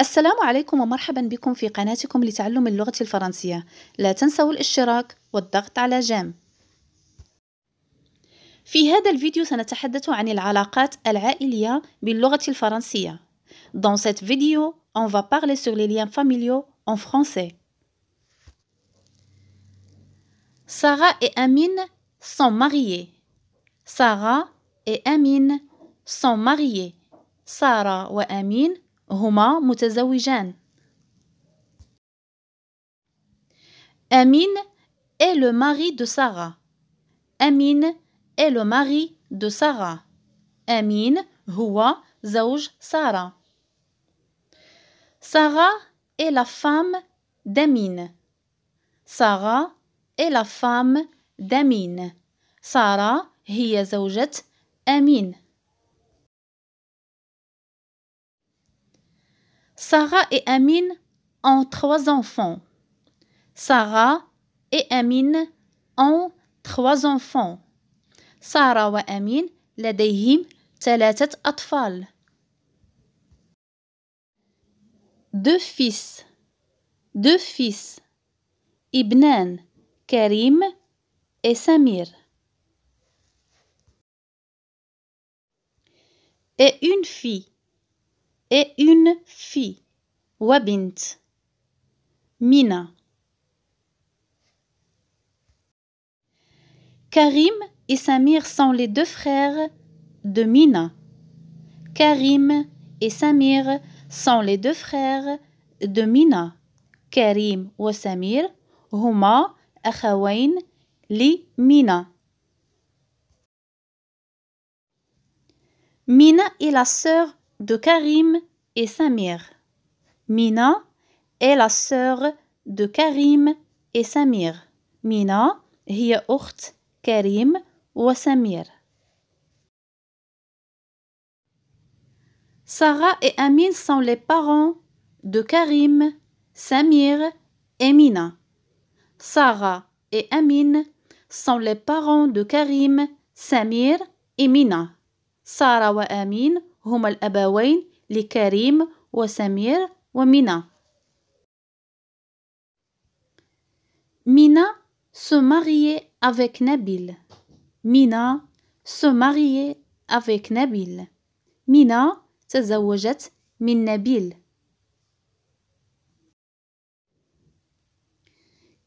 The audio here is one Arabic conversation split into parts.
السلام عليكم ومرحبا بكم في قناتكم لتعلم اللغة الفرنسية لا تنسوا الاشتراك والضغط على جام في هذا الفيديو سنتحدث عن العلاقات العائلية باللغة الفرنسية Dans cette vidéo, on va parler sur les liens familiaux en français. Sarah et Amin sont mariés. Sarah et Amin sont mariés. Sarah et Amin sont mariés. هما متزوجان أمين est le mari de Sarah. أمين est le mari de Sarah. أمين هو زوج سارة. Sarah est la femme d'Amin. Sarah est la femme d'Amin. Sarah هي زوجة أمين. Sarah et Amine ont trois enfants. Sarah et Amine ont trois enfants. Sarah Amin لديهم ثلاثة أطفال. Deux fils. Deux fils. Ibnan, Karim et Samir. Et une fille et une fille. Wabint. Mina. Karim et Samir sont les deux frères de Mina. Karim et Samir sont les deux frères de Mina. Karim et Samir هما li Mina. Mina est la sœur de Karim et Samir. Mina est la sœur de Karim et Samir. Mina هي Karim كريم Samir Sarah et Amin sont les parents de Karim, Samir et Mina. Sarah et Amin sont les parents de Karim, Samir et Mina. Sarah et Amin هما الأبوين لكريم وسمير ومينا مينا se marier avec Nabil مينا se marier avec Nabil مينا تزوجت من نبيل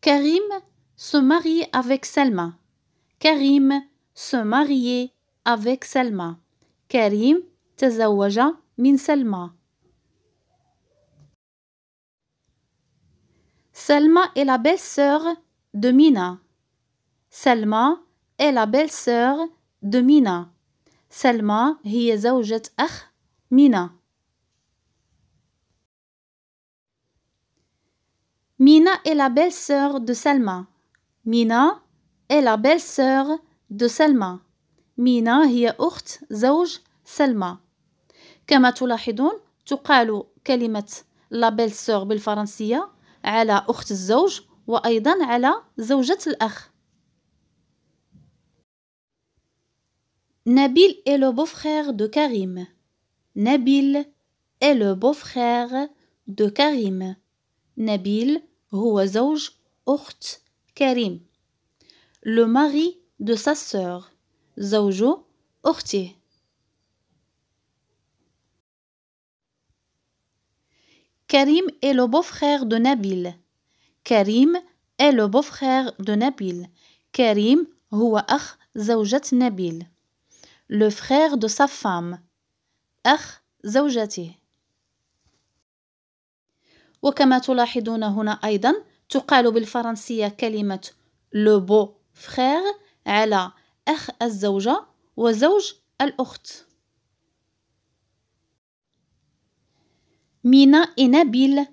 كريم سو ماري افيك سلمى كريم se marier avec سلمى كريم تزوج من سلمى Selma est la belle-sœur de Mina. سلمى est la belle-sœur de Mina. سلمى هي زوجة أخ مينا. Mina est la belle-sœur de Selma. Mina est la belle-sœur de Selma. Mina هي أخت زوج سلمى. كما تلاحظون تقال كلمة لابيل سور بالفرنسية على أخت الزوج وأيضا على زوجة الأخ نبيل est le beau-frère de Karim. Nabil est le beau-frère de Karim. هو زوج أخت كريم. Le mari de sa sœur. زوج أخته كريم est le beau-frère de Nabil. كريم est le beau-frère de Nabil. كريم هو أخ زوجة نبيل. Le frère de sa femme. أخ زوجته. وكما تلاحظون هنا أيضا تقال بالفرنسية كلمة le beau-frère على أخ الزوجة وزوج الأخت. Mina et Nabil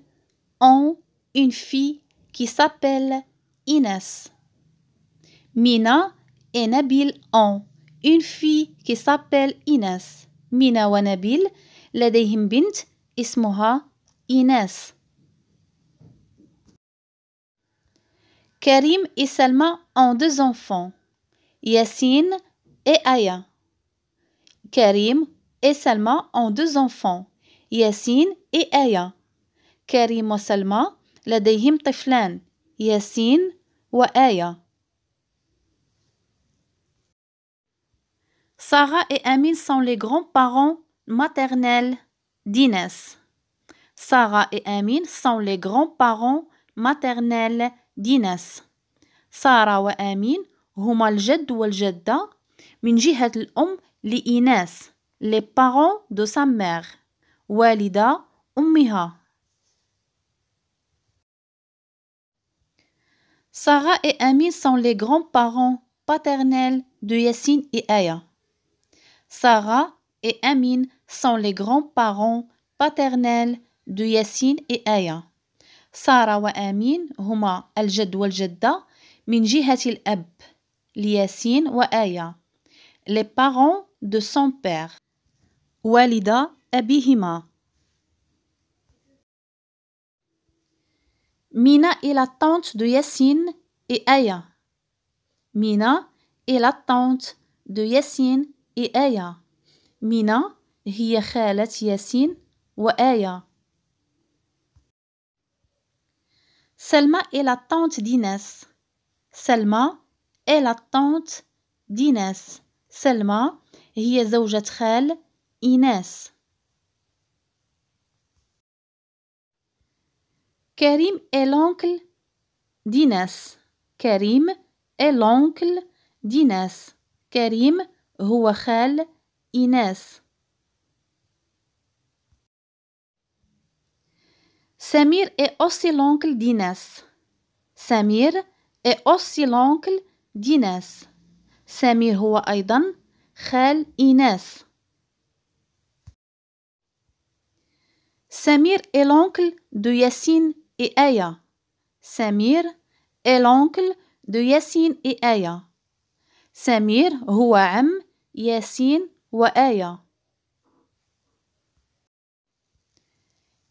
ont une fille qui s'appelle Ines. Mina et Nabil ont une fille qui s'appelle Ines. Mina et Nabil لديهم بنت اسمها Karim et Salma ont deux enfants, Yassine et Aya. Karim et Salma ont deux enfants, ياسين وآية كريم وسلمى لديهم طفلان ياسين وآية سارة وأمين sont les grands-parents maternels d'Inès. سارة وأمين sont les grands-parents maternels d'Inès. سارة وأمين هما الجد والجدة من جهة الأم لإيناس لي parents دو sa mère. Walida, Ummiha. Sarah et Amin sont les grands-parents paternels de Yassine et Aya. Sarah et Amin sont les grands-parents paternels de Yassine et Aya. Sara وآمين هما الجد والجدة من جهة الأب wa Aya. les parents de son père Walida أبيهما مينا إلى التونت دو ياسين إي أيا مينا إلى التونت دو ياسين إي أيا مينا هي خالة ياسين وآيا سلمى إلى التونت ديناس سلمى إلى التونت ديناس سلمى هي زوجة خال إيناس كريم اي لونكل ديناس كريم اي لونكل ديناس كريم هو خال ايناس سمير اي اوسي لونكل ديناس سمير اي اوسي لونكل ديناس سمير هو ايضا خال ايناس سمير اي لونكل دو ياسين et Aya. Samir est l'oncle de Yassine et Aya. سمير هو عم ياسين Aya.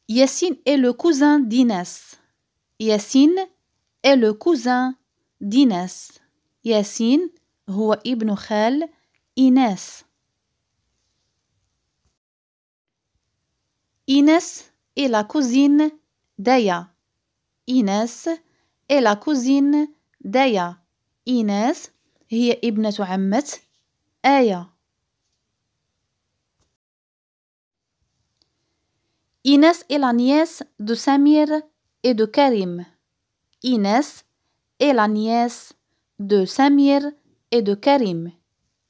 Yassine est le cousin d'Inès. Yassine est le cousin d'Inès. Yassine هو ابن خال إناس. Inès est la cousine d'Aya. إيناس إلى إيه كوزين دايا إيناس هي ابنة عمة آية إيناس إلى إيه نياس دو سامير إدو إيه كريم إيناس إلى نياس دو سامير إدو كريم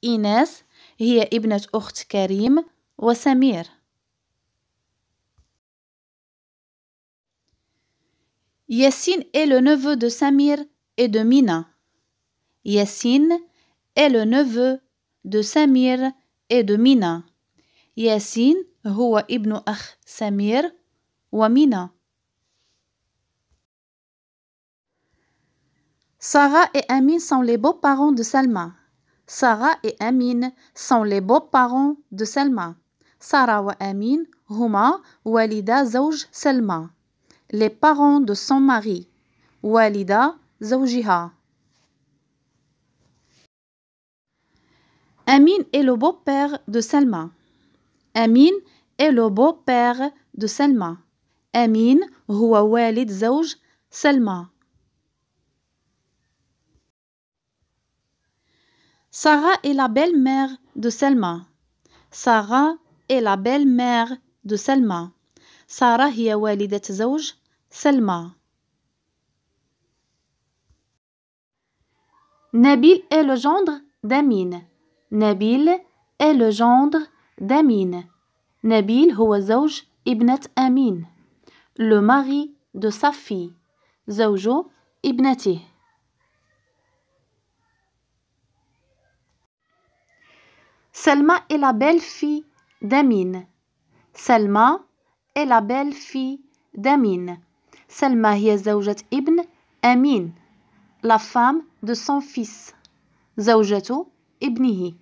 إيناس هي ابنة أخت كريم وسمير Yassine est le neveu de Samir et de Mina. Yassine est le neveu de Samir et de Mina. Yassine ibn akh Samir سمير Mina. Sarah et Amine sont les beaux-parents de Salma. Sarah et Amine sont les beaux-parents de Salma. Sarah et Amine Huma Walida, Zawj, Salma les parents de son mari, Walida Zawjiha. Amin est le beau-père de Selma. Amin est le beau-père de Selma. Amin huwa Walid Zawj, Selma. Sarah est la belle-mère de Selma. Sarah est la belle-mère de Selma. Sarah belle-mère de zawj Selma. Nabil est le gendre d'Amine. Nabil est le gendre d'Amine. Nabil هو زوج Le mari de sa fille. زوج ibnati. Selma est la belle-fille d'Amine. Selma est la belle-fille d'Amine. سلمى هي زوجة ابن أمين la femme de son fils زوجة ابنه